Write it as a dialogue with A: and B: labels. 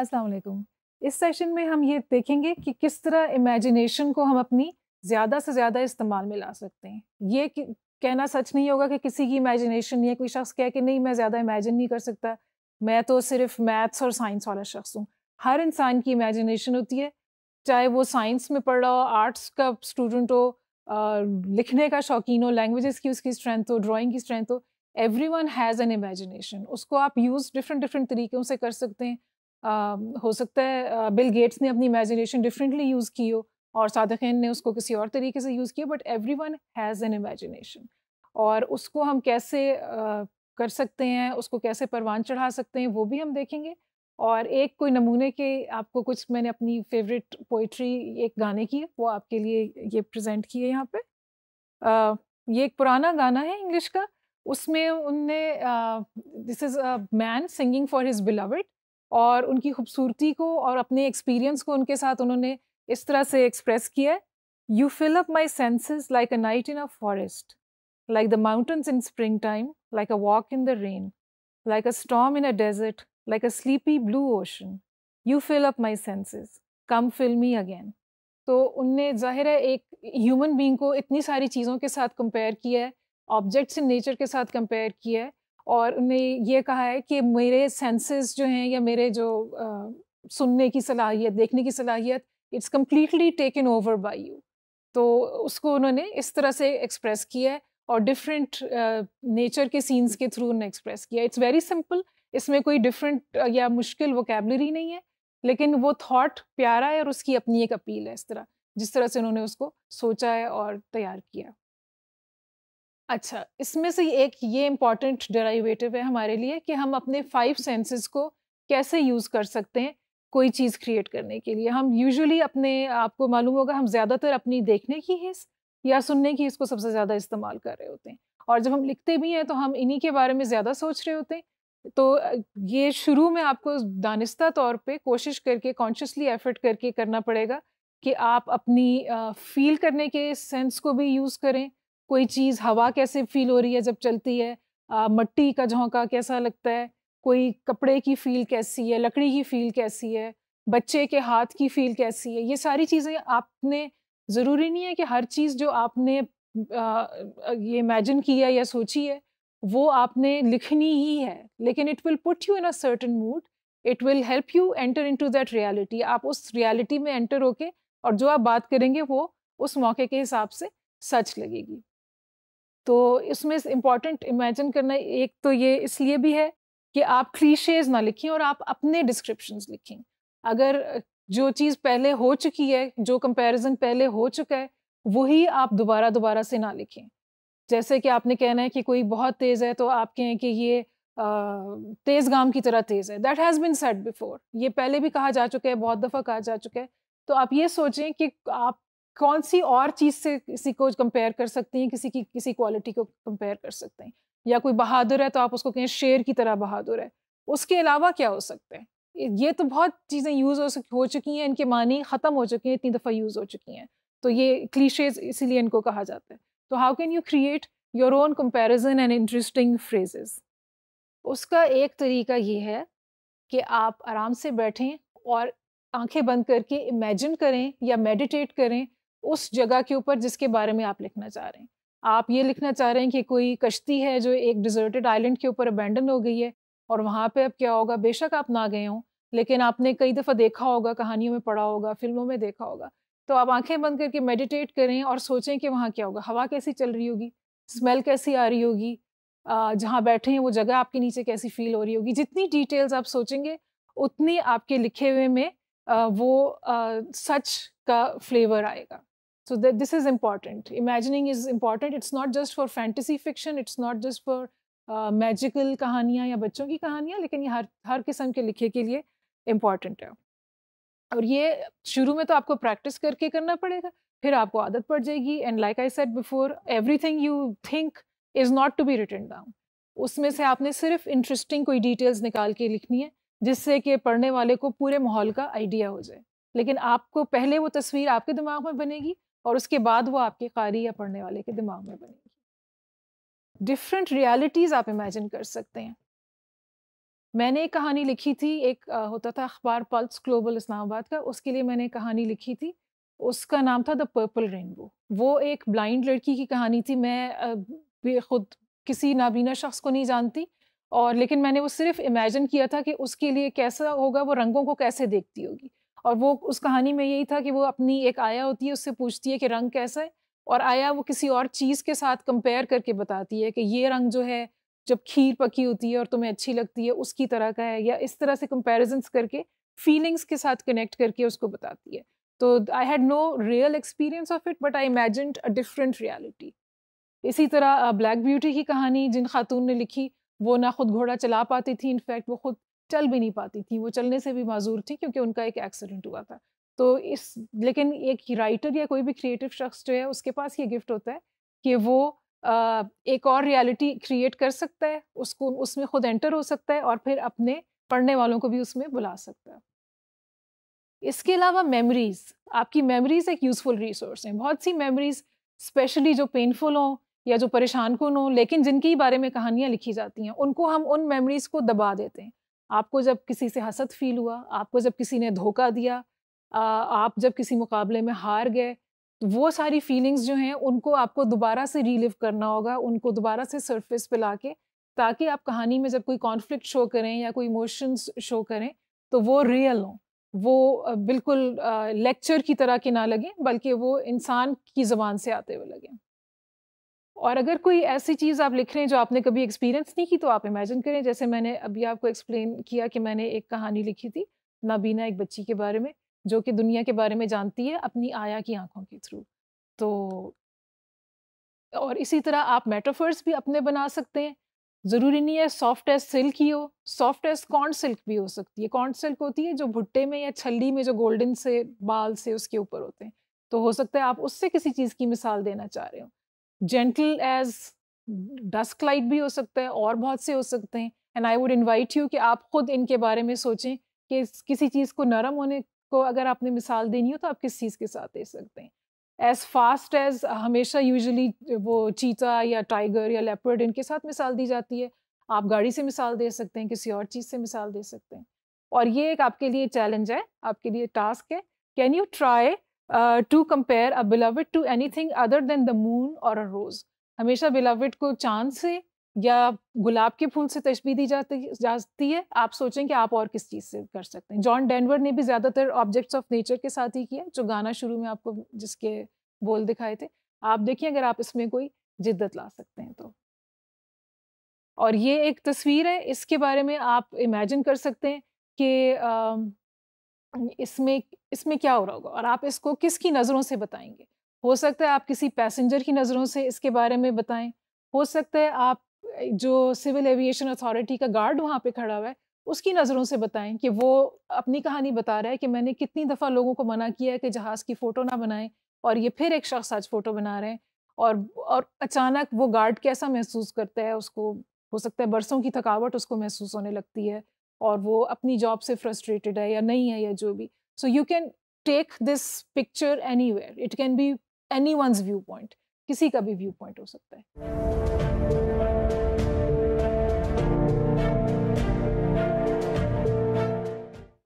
A: असलकुम इस सेशन में हम ये देखेंगे कि किस तरह इमेजिनेशन को हम अपनी ज़्यादा से ज़्यादा इस्तेमाल में ला सकते हैं ये कहना सच नहीं होगा कि किसी की इमेजिनेशन या कोई शख्स कह के नहीं मैं ज़्यादा इमेजिन नहीं कर सकता मैं तो सिर्फ मैथ्स और साइंस वाला शख्स हूँ हर इंसान की इमेजिनेशन होती है चाहे वो साइंस में पढ़ रहा हो आर्ट्स का स्टूडेंट हो आ, लिखने का शौकीन हो लैंग्वेजेस की उसकी स्ट्रेंथ हो ड्राइंग की स्ट्रेंथ हो every one has an imagination उसको आप यूज़ डिफरेंट डिफरेंट तरीक़ों से कर सकते हैं हो सकता है बिल गेट्स ने अपनी इमेजिनेशन डिफरेंटली यूज़ की हो और सादा ने उसको किसी और तरीके से यूज़ किया but every one has an imagination और उसको हम कैसे कर सकते हैं उसको कैसे परवान चढ़ा सकते हैं वो भी हम देखेंगे और एक कोई नमूने के आपको कुछ मैंने अपनी फेवरेट पोइट्री एक गाने की वो आपके लिए ये प्रेजेंट की है यहाँ पे ये एक पुराना गाना है इंग्लिश का उसमें उनने this is a man singing for his beloved और उनकी खूबसूरती को और अपने एक्सपीरियंस को उनके साथ उन्होंने इस तरह से एक्सप्रेस किया है you fill up my senses like a night in a forest like the mountains in spring time like a walk in the rain like a storm in a desert like a sleepy blue ocean you fill up my senses come fill me again तो उनने जाहिर है एक human being को इतनी सारी चीज़ों के साथ कंपेयर किया है ऑब्जेक्ट्स इन नेचर के साथ कंपेयर किया है और उन्हें ये कहा है कि मेरे सेंसेस जो हैं या मेरे जो आ, सुनने की सलाहियत देखने की सलाहियत it's completely taken over by you तो उसको उन्होंने इस तरह से एक्सप्रेस किया है और डिफरेंट नेचर uh, के सीन्स के थ्रू उन्हें एक्सप्रेस किया इट्स वेरी सिंपल इसमें कोई डिफरेंट uh, या मुश्किल वोकेबलरी नहीं है लेकिन वो थॉट प्यारा है और उसकी अपनी एक अपील है इस तरह जिस तरह से उन्होंने उसको सोचा है और तैयार किया अच्छा इसमें से एक ये इम्पॉर्टेंट डेराइवेटिव है हमारे लिए कि हम अपने फाइव सेंसेस को कैसे यूज़ कर सकते हैं कोई चीज़ क्रिएट करने के लिए हम यूजुअली अपने आपको मालूम होगा हम ज़्यादातर अपनी देखने की हिस्स या सुनने की इसको सबसे ज़्यादा इस्तेमाल कर रहे होते हैं और जब हम लिखते भी हैं तो हम इन्हीं के बारे में ज़्यादा सोच रहे होते हैं तो ये शुरू में आपको दानिस्ता तौर पे कोशिश करके कॉन्शियसली एफर्ट करके करना पड़ेगा कि आप अपनी फील करने के सेंस को भी यूज़ करें कोई चीज़ हवा कैसे फील हो रही है जब चलती है आ, मट्टी का झोंका कैसा लगता है कोई कपड़े की फील कैसी है लकड़ी की फील कैसी है बच्चे के हाथ की फील कैसी है ये सारी चीज़ें आपने ज़रूरी नहीं है कि हर चीज़ जो आपने आ, ये इमेजिन किया या सोची है वो आपने लिखनी ही है लेकिन it will put you in a certain mood it will help you enter in to that reality आप उस रियलिटी में एंटर होके और जो आप बात करेंगे वो उस मौके के हिसाब से सच लगेगी तो इसमें इम्पॉर्टेंट इमेजिन करना एक तो ये इसलिए भी है कि आप क्लीशेज ना लिखें और आप अपने डिस्क्रिप्शन लिखें अगर जो चीज़ पहले हो चुकी है जो कंपैरिजन पहले हो चुका है वही आप दोबारा दोबारा से ना लिखें जैसे कि आपने कहना है कि कोई बहुत तेज़ है तो आप कहें कि ये तेज़ गाम की तरह तेज़ है that has been set before ये पहले भी कहा जा चुका है बहुत दफ़ा कहा जा चुका है तो आप ये सोचें कि आप कौन सी और चीज़ से किसी को कंपेयर कर सकते हैं किसी की किसी क्वालिटी को कंपेयर कर सकते हैं या कोई बहादुर है तो आप उसको कहें शेर की तरह बहादुर है उसके अलावा क्या हो सकता है ये तो बहुत चीज़ें यूज़ हो हो चुकी हैं इनके मानी ख़त्म हो चुके हैं इतनी दफ़ा यूज़ हो चुकी हैं तो ये क्लीशेज इसीलिए इनको कहा जाता है तो how can you create your own comparison and interesting phrases उसका एक तरीका ये है कि आप आराम से बैठें और आंखें बंद करके इमेजिन करें या मेडिटेट करें उस जगह के ऊपर जिसके बारे में आप लिखना चाह रहे हैं आप ये लिखना चाह रहे हैं कि कोई कश्ती है जो एक डिजर्टेड आइलैंड के ऊपर अबेंडन हो गई है और वहाँ पे अब क्या होगा बेशक आप ना गए हों लेकिन आपने कई दफ़ा देखा होगा कहानियों में पढ़ा होगा फिल्मों में देखा होगा तो आप आंखें बंद करके मेडिटेट करें और सोचें कि वहाँ क्या होगा हवा कैसी चल रही होगी स्मेल कैसी आ रही होगी जहाँ बैठे हैं वो जगह आपके नीचे कैसी फील हो रही होगी जितनी डिटेल्स आप सोचेंगे उतनी आपके लिखे हुए में वो सच का फ्लेवर आएगा So that this is important. Imagining is important. It's not just for fantasy fiction. It's not just for magical uh, कहानियाँ या बच्चों की कहानियाँ लेकिन ये हर हर किस्म के लिखे के लिए इम्पॉर्टेंट है और ये शुरू में तो आपको प्रैक्टिस करके करना पड़ेगा फिर आपको आदत पड़ जाएगी and like I set before everything you think is not to be return down उसमें से आपने सिर्फ इंटरेस्टिंग कोई डिटेल्स निकाल के लिखनी है जिससे कि पढ़ने वाले को पूरे माहौल का आइडिया हो जाए लेकिन आपको पहले वो तस्वीर आपके दिमाग में बनेगी और उसके बाद वो आपके कारी या पढ़ने वाले के दिमाग में बनेगी डिफरेंट रियलिटीज़ आप इमेजिन कर सकते हैं मैंने एक कहानी लिखी थी एक होता था अखबार पल्स ग्लोबल इस्लामाबाद का उसके लिए मैंने कहानी लिखी थी उसका नाम था द पर्पल रेनबो वो एक ब्लाइंड लड़की की कहानी थी मैं खुद किसी नाबीना शख्स को नहीं जानती और लेकिन मैंने वो सिर्फ इमेजिन किया था कि उसके लिए कैसा होगा वो रंगों को कैसे देखती होगी और वो उस कहानी में यही था कि वो अपनी एक आया होती है उससे पूछती है कि रंग कैसा है और आया वो किसी और चीज़ के साथ कंपेयर करके बताती है कि ये रंग जो है जब खीर पकी होती है और तुम्हें अच्छी लगती है उसकी तरह का है या इस तरह से कंपेरिजन्स करके फीलिंग्स के साथ कनेक्ट करके उसको बताती है तो I had no real experience of it but I imagine a different reality इसी तरह ब्लैक ब्यूटी की कहानी जिन खातून ने लिखी वो ना खुद घोड़ा चला पाती थी इनफैक्ट वो खुद चल भी नहीं पाती थी वो चलने से भी माजूर थी क्योंकि उनका एक एक्सीडेंट हुआ था तो इस लेकिन एक राइटर या कोई भी क्रिएटिव शख्स जो है उसके पास ये गिफ्ट होता है कि वो आ, एक और रियलिटी क्रिएट कर सकता है उसको उसमें खुद एंटर हो सकता है और फिर अपने पढ़ने वालों को भी उसमें बुला सकता है इसके अलावा मेमोरीज़ आपकी मेमोरीज़ एक यूज़फुल रिसोर्स हैं बहुत सी मेमोरीज़ स्पेशली जो पेनफुल हों या जो परेशान कन हों लेकिन जिनके बारे में कहानियाँ लिखी जाती हैं उनको हम उन मेमोरीज़ को दबा देते हैं आपको जब किसी से हसद फील हुआ आपको जब किसी ने धोखा दिया आप जब किसी मुकाबले में हार गए तो वो सारी फीलिंग्स जो हैं उनको आपको दोबारा से रीलिव करना होगा उनको दोबारा से सरफेस पे ला के ताकि आप कहानी में जब कोई कॉन्फ्लिक्ट शो करें या कोई इमोशंस शो करें तो वो रियल हों वो बिल्कुल लेक्चर की तरह के ना लगें बल्कि वो इंसान की ज़बान से आते हुए लगें और अगर कोई ऐसी चीज़ आप लिख रहे हैं जो आपने कभी एक्सपीरियंस नहीं की तो आप इमेजिन करें जैसे मैंने अभी आपको एक्सप्लेन किया कि मैंने एक कहानी लिखी थी नाबीना एक बच्ची के बारे में जो कि दुनिया के बारे में जानती है अपनी आया की आंखों के थ्रू तो और इसी तरह आप मेटाफर्स भी अपने बना सकते हैं ज़रूरी नहीं है सॉफ्ट एस सिल्क ही हो सॉफ्ट एस कॉन्ट सिल्क भी हो सकती है कॉन्ट सिल्क होती है जो भुट्टे में या छल्ली में जो गोल्डन से बाल से उसके ऊपर होते हैं तो हो सकता है आप उससे किसी चीज़ की मिसाल देना चाह रहे हो जेंटल एज डस्क लाइट भी हो सकता है और बहुत से हो सकते हैं and I would invite you कि आप खुद इनके बारे में सोचें कि किसी चीज़ को नरम होने को अगर आपने मिसाल देनी हो तो आप किस चीज़ के साथ दे सकते हैं एज फास्ट एज हमेशा यूजली वो चीता या टाइगर या लेपर्ड इनके साथ मिसाल दी जाती है आप गाड़ी से मिसाल दे सकते हैं किसी और चीज़ से मिसाल दे सकते हैं और ये एक आपके लिए चैलेंज है आपके लिए टास्क है can you try to compare a beloved to anything other than the moon और अ रोज हमेशा बिलवड को चांद से या गुलाब के फूल से तशबी दी जाती जाती है आप सोचें कि आप और किस चीज़ से कर सकते हैं जॉन डेनवर ने भी ज़्यादातर ऑब्जेक्ट्स ऑफ नेचर के साथ ही किया जो गाना शुरू में आपको जिसके बोल दिखाए थे आप देखिए अगर आप इसमें कोई जिद्दत ला सकते हैं तो और ये एक तस्वीर है इसके बारे में आप इमेजिन कर सकते हैं कि इसमें इसमें क्या हो रहा होगा और आप इसको किसकी नज़रों से बताएंगे हो सकता है आप किसी पैसेंजर की नज़रों से इसके बारे में बताएं हो सकता है आप जो सिविल एविएशन अथॉरिटी का गार्ड वहाँ पे खड़ा हुआ है उसकी नज़रों से बताएं कि वो अपनी कहानी बता रहा है कि मैंने कितनी दफ़ा लोगों को मना किया है कि जहाज़ की फ़ोटो ना बनाएं और ये फिर एक शख्स आज फ़ोटो बना रहे हैं और और अचानक वो गार्ड कैसा महसूस करता है उसको हो सकता है बरसों की थकावट उसको महसूस होने लगती है और वो अपनी जॉब से फ्रस्ट्रेटेड है या नहीं है या जो भी So you can take this picture anywhere. It can be anyone's viewpoint. किसी का भी viewpoint पॉइंट हो सकता है